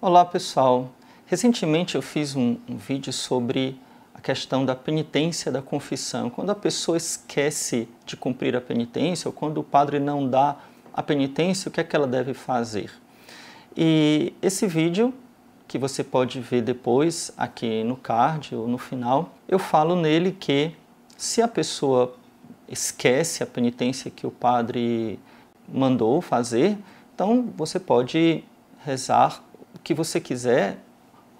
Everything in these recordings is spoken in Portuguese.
Olá pessoal, recentemente eu fiz um, um, vídeo sobre a questão da penitência da confissão. Quando a pessoa esquece de cumprir a penitência ou quando o padre não dá a penitência, o que é que ela deve fazer? E esse vídeo, que você pode ver depois aqui no card ou no final, eu falo nele que se a pessoa esquece a penitência que o padre mandou fazer, então você pode rezar que você quiser,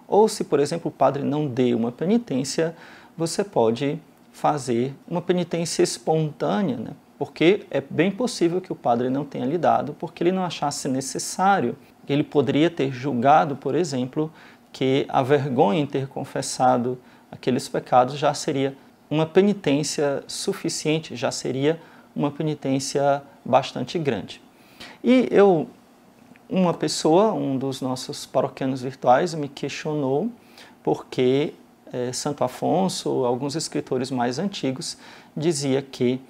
ou se, por exemplo, o padre não dê uma penitência, você pode fazer uma penitência espontânea, né? porque é bem possível que o padre não tenha lhe dado, porque ele não achasse necessário. Ele poderia ter julgado, por exemplo, que a vergonha em ter confessado aqueles pecados já seria uma penitência suficiente, já seria uma penitência bastante grande. E eu uma pessoa, um dos nossos paroquianos virtuais, me questionou porque é, eh, Santo Afonso, alguns escritores mais antigos, dizia que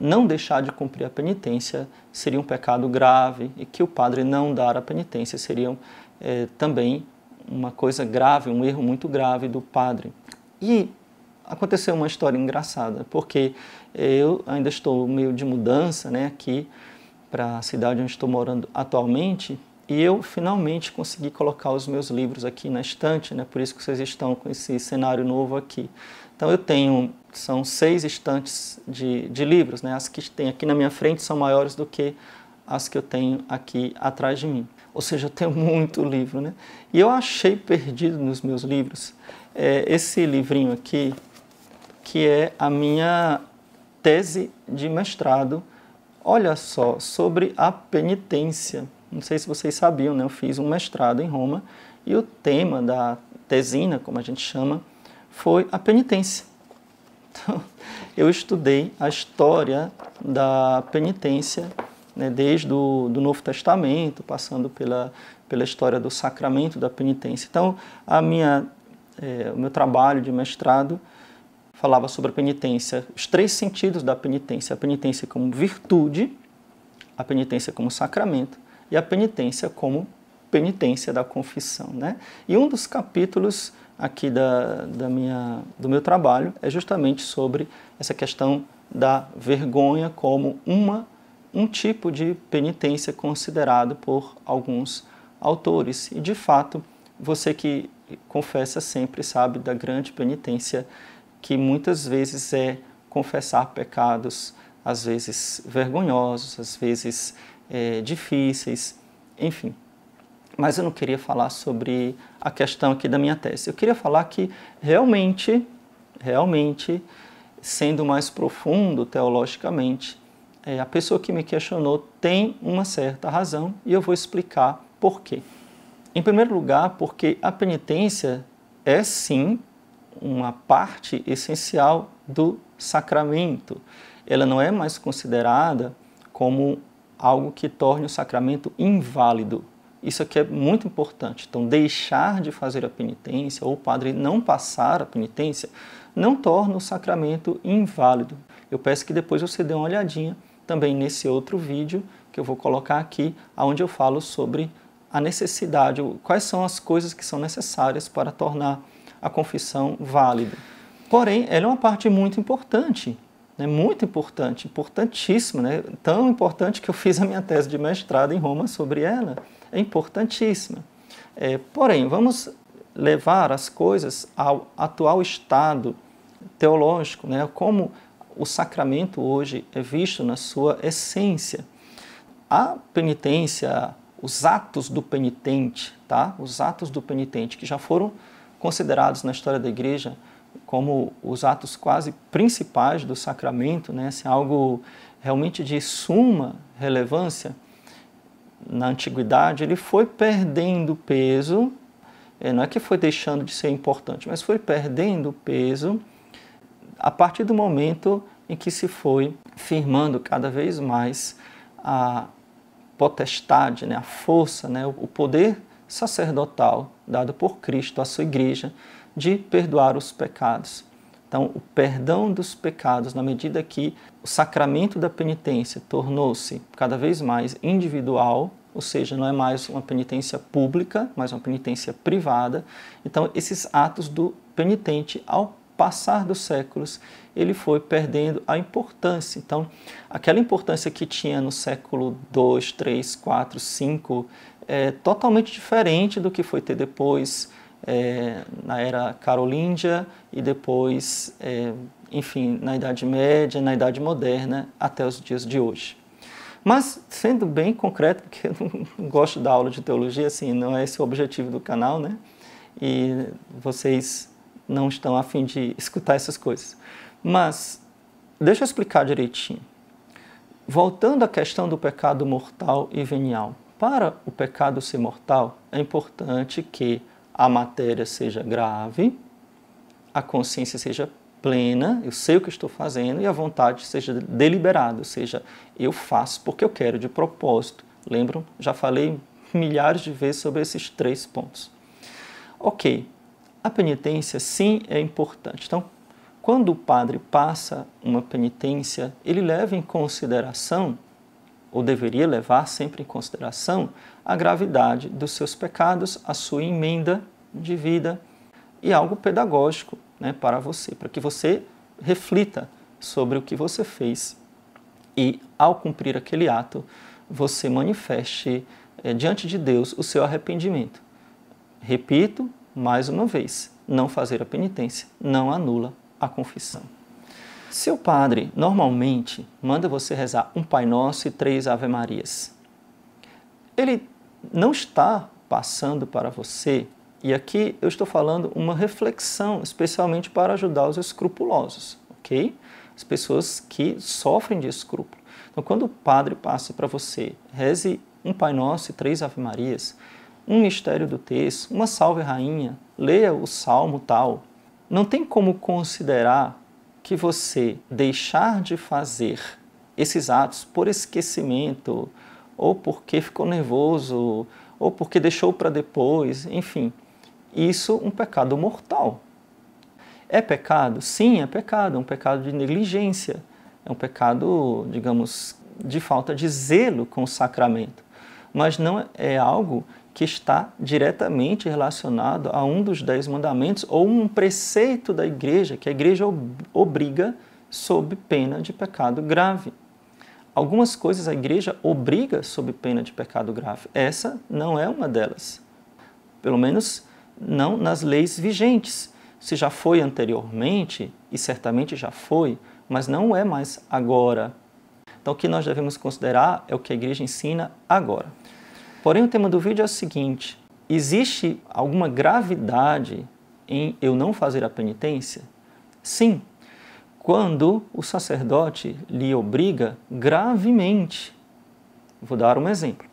não deixar de cumprir a penitência seria um pecado grave e que o padre não dar a penitência seria é, também uma coisa grave, um erro muito grave do padre. E aconteceu uma história engraçada, porque eu ainda estou meio de mudança né, aqui para a cidade onde estou morando atualmente e eu finalmente consegui colocar os meus livros aqui na estante, né? por isso que vocês estão com esse cenário novo aqui. Então eu tenho, são seis estantes de, de livros, né? as que tem aqui na minha frente são maiores do que as que eu tenho aqui atrás de mim. Ou seja, eu tenho muito livro. Né? E eu achei perdido nos meus livros é, esse livrinho aqui, que é a minha tese de mestrado, olha só, sobre a penitência. Não sei se vocês sabiam, né? eu fiz um mestrado em Roma e o tema da tesina, como a gente chama, foi a penitência. Então, eu estudei a história da penitência né, desde o do Novo Testamento, passando pela, pela história do sacramento da penitência. Então, a minha, é, o meu trabalho de mestrado falava sobre a penitência, os três sentidos da penitência: a penitência como virtude, a penitência como sacramento e a penitência como penitência da confissão. Né? E um dos capítulos aqui da, da minha, do meu trabalho é justamente sobre essa questão da vergonha como uma, um tipo de penitência considerado por alguns autores. E de fato, você que confessa sempre sabe da grande penitência que muitas vezes é confessar pecados, às vezes vergonhosos, às vezes é, difíceis, enfim. Mas eu não queria falar sobre a questão aqui da minha tese. Eu queria falar que realmente, realmente, sendo mais profundo teologicamente, é, a pessoa que me questionou tem uma certa razão e eu vou explicar por quê. Em primeiro lugar, porque a penitência é sim uma parte essencial do sacramento. Ela não é mais considerada como algo que torne o sacramento inválido. Isso aqui é muito importante. Então, deixar de fazer a penitência ou o padre não passar a penitência não torna o sacramento inválido. Eu peço que depois você dê uma olhadinha também nesse outro vídeo que eu vou colocar aqui, onde eu falo sobre a necessidade, quais são as coisas que são necessárias para tornar a confissão válida. Porém, ela é uma parte muito importante né, muito importante, importantíssima, né, tão importante que eu fiz a minha tese de mestrado em Roma sobre ela, é importantíssima. É, porém, vamos levar as coisas ao atual estado teológico, né, como o sacramento hoje é visto na sua essência. A penitência, os atos do penitente, tá? Os atos do penitente que já foram considerados na história da igreja como os atos quase principais do sacramento, né? Assim, algo realmente de suma relevância na antiguidade, ele foi perdendo peso, eh, não é que foi deixando de ser importante, mas foi perdendo peso a partir do momento em que se foi firmando cada vez mais a potestade, né, a força, né, o poder sacerdotal dado por Cristo à sua igreja, de perdoar os pecados. Então, o perdão dos pecados, na medida que o sacramento da penitência tornou-se cada vez mais individual, ou seja, não é mais uma penitência pública, mas uma penitência privada. Então, esses atos do penitente, ao passar dos séculos, ele foi perdendo a importância. Então, aquela importância que tinha no século II, III, IV, V, é totalmente diferente do que foi ter depois é, na era carolíngia e depois, é, enfim, na Idade Média, na Idade Moderna, até os dias de hoje. Mas, sendo bem concreto, porque eu não gosto da aula de teologia, assim, não é esse o objetivo do canal, né? E vocês não estão a fim de escutar essas coisas. Mas, deixa eu explicar direitinho. Voltando à questão do pecado mortal e venial. Para o pecado ser mortal, é importante que a matéria seja grave, a consciência seja plena, eu sei o que estou fazendo, e a vontade seja deliberada, ou seja, eu faço porque eu quero, de propósito. Lembram? Já falei milhares de vezes sobre esses três pontos. Ok, a penitência sim é importante. Então, quando o padre passa uma penitência, ele leva em consideração ou deveria levar sempre em consideração a gravidade dos seus pecados, a sua emenda de vida e algo pedagógico né, para você, para que você reflita sobre o que você fez e, ao cumprir aquele ato, você manifeste eh, diante de Deus o seu arrependimento. Repito mais uma vez: não fazer a penitência não anula a confissão. Seu padre normalmente manda você rezar um Pai Nosso e três Ave Marias. Ele não está passando para você, e aqui eu estou falando uma reflexão, especialmente para ajudar os escrupulosos, ok? As pessoas que sofrem de escrúpulo. Então, quando o padre passa para você, reze um Pai Nosso e três Ave Marias, um mistério do texto, uma Salve Rainha, leia o salmo tal. Não tem como considerar que você deixar de fazer esses atos por esquecimento, ou porque ficou nervoso, ou porque deixou para depois, enfim, isso um pecado mortal. É pecado? Sim, é pecado, é um pecado de negligência, é um pecado, digamos, de falta de zelo com o sacramento, mas não é, é algo que está diretamente relacionado a um dos dez mandamentos ou um preceito da igreja que a igreja obriga sob pena de pecado grave. Algumas coisas a igreja obriga sob pena de pecado grave. Essa não é uma delas. Pelo menos não nas leis vigentes. Se já foi anteriormente, e certamente já foi, mas não é mais agora. Então o que nós devemos considerar é o que a igreja ensina agora. Porém, o tema do vídeo é o seguinte: existe alguma gravidade em eu não fazer a penitência? Sim, quando o sacerdote lhe obriga gravemente. Vou dar um exemplo: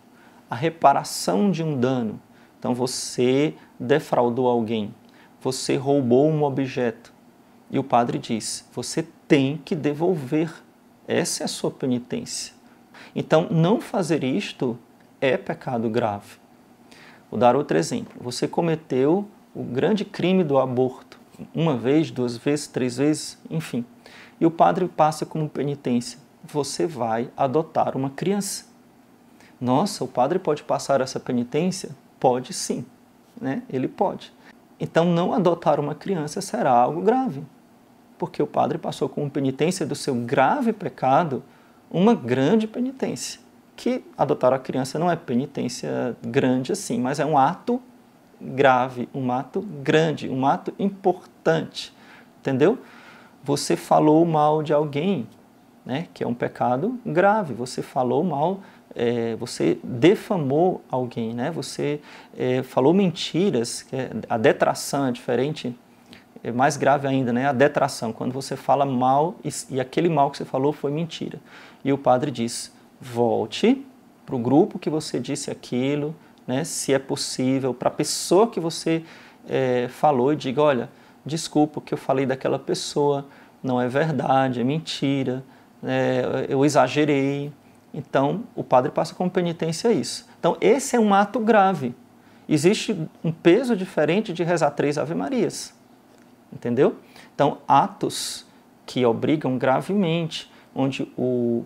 a reparação de um dano. Então, você defraudou alguém, você roubou um objeto. E o padre diz: você tem que devolver. Essa é a sua penitência. Então, não fazer isto é pecado grave. Vou dar outro exemplo. Você cometeu o grande crime do aborto, uma vez, duas vezes, três vezes, enfim. E o padre passa como penitência. Você vai adotar uma criança. Nossa, o padre pode passar essa penitência? Pode sim, né? Ele pode. Então, não adotar uma criança será algo grave, porque o padre passou como penitência do seu grave pecado uma grande penitência que adotar a criança não é penitência grande assim, mas é um ato grave, um ato grande, um ato importante, entendeu? Você falou mal de alguém, né, que é um pecado grave. Você falou mal, é, você defamou alguém, né? Você é, falou mentiras. Que é, a detração é diferente, é mais grave ainda, né? A detração, quando você fala mal e, e aquele mal que você falou foi mentira. E o padre diz volte para o grupo que você disse aquilo, né, se é possível, para a pessoa que você é, falou e diga: olha, desculpa o que eu falei daquela pessoa, não é verdade, é mentira, é, eu exagerei. Então, o padre passa como penitência isso. Então, esse é um ato grave. Existe um peso diferente de rezar três Ave-Marias. Entendeu? Então, atos que obrigam gravemente, onde o,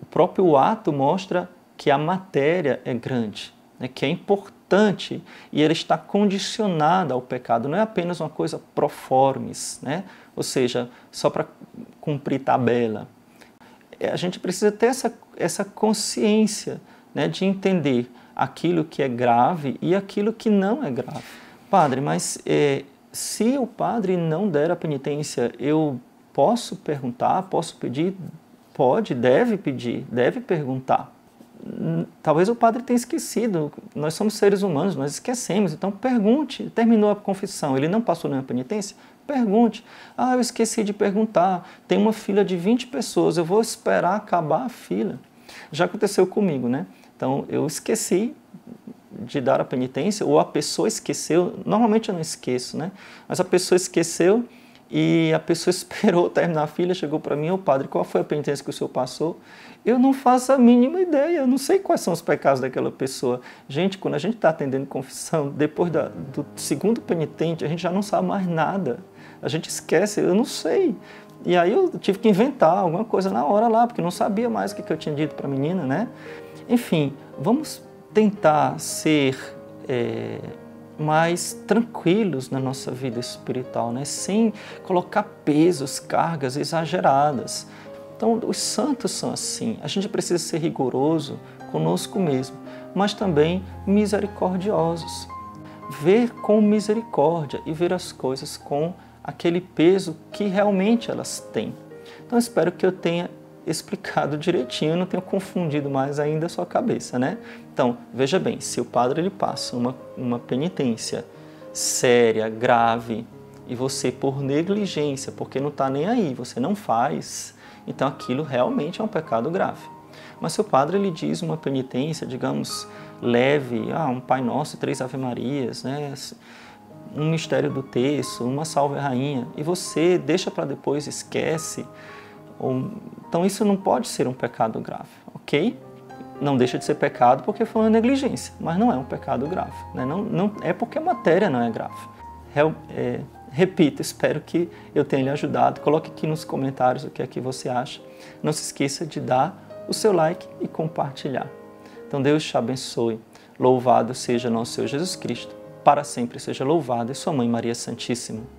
o próprio ato mostra que a matéria é grande, né, que é importante e ela está condicionada ao pecado, não é apenas uma coisa proformes, né, ou seja, só para cumprir tabela. É, a gente precisa ter essa, essa consciência né, de entender aquilo que é grave e aquilo que não é grave. Padre, mas é, se o padre não der a penitência, eu posso perguntar, posso pedir pode, deve pedir, deve perguntar. Hum, talvez o padre tenha esquecido, nós somos seres humanos, nós esquecemos, então pergunte. Terminou a confissão, ele não passou nenhuma penitência? Pergunte. Ah, eu esqueci de perguntar, tem uma fila de 20 pessoas, eu vou esperar acabar a fila. Já aconteceu comigo, né? Então eu esqueci de dar a penitência, ou a pessoa esqueceu, normalmente eu não esqueço, né? Mas a pessoa esqueceu e a pessoa esperou terminar a filha, chegou para mim, o padre, qual foi a penitência que o senhor passou? Eu não faço a mínima ideia, eu não sei quais são os pecados daquela pessoa. Gente, quando a gente está atendendo confissão, depois da, do segundo penitente, a gente já não sabe mais nada. A gente esquece, eu não sei. E aí eu tive que inventar alguma coisa na hora lá, porque não sabia mais o que, que eu tinha dito para a menina, né? Enfim, vamos tentar ser. É mais tranquilos na nossa vida espiritual, né? sem colocar pesos, cargas exageradas. Então, os santos são assim. A gente precisa ser rigoroso conosco mesmo, mas também misericordiosos. Ver com misericórdia e ver as coisas com aquele peso que realmente elas têm. Então, espero que eu tenha explicado direitinho, não tenho confundido mais ainda a sua cabeça, né? Então, veja bem, se o padre ele passa uma, uma penitência séria, grave, e você por negligência, porque não está nem aí, você não faz, então aquilo realmente é um pecado grave. Mas se o padre ele diz uma penitência, digamos, leve, ah, um Pai Nosso três Ave Marias, né? um mistério do texto, uma salve rainha, e você deixa para depois, esquece, então isso não pode ser um pecado grave, ok? Não deixa de ser pecado porque foi uma negligência, mas não é um pecado grave. Né? Não, não, é porque a matéria não é grave. É, é, repito, espero que eu tenha lhe ajudado. Coloque aqui nos comentários o que é que você acha. Não se esqueça de dar o seu like e compartilhar. Então Deus te abençoe. Louvado seja nosso Senhor Jesus Cristo. Para sempre seja louvado e sua mãe Maria Santíssima.